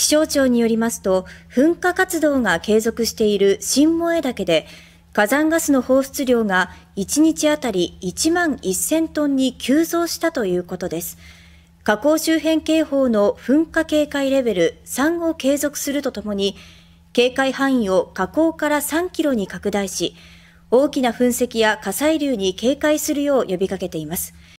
気象庁によりますと、噴火活動が継続している新萌え岳で、火山ガスの放出量が1日あたり1万1000トンに急増したということです。火口周辺警報の噴火警戒レベル3を継続するとともに、警戒範囲を火口から3キロに拡大し、大きな噴石や火砕流に警戒するよう呼びかけています。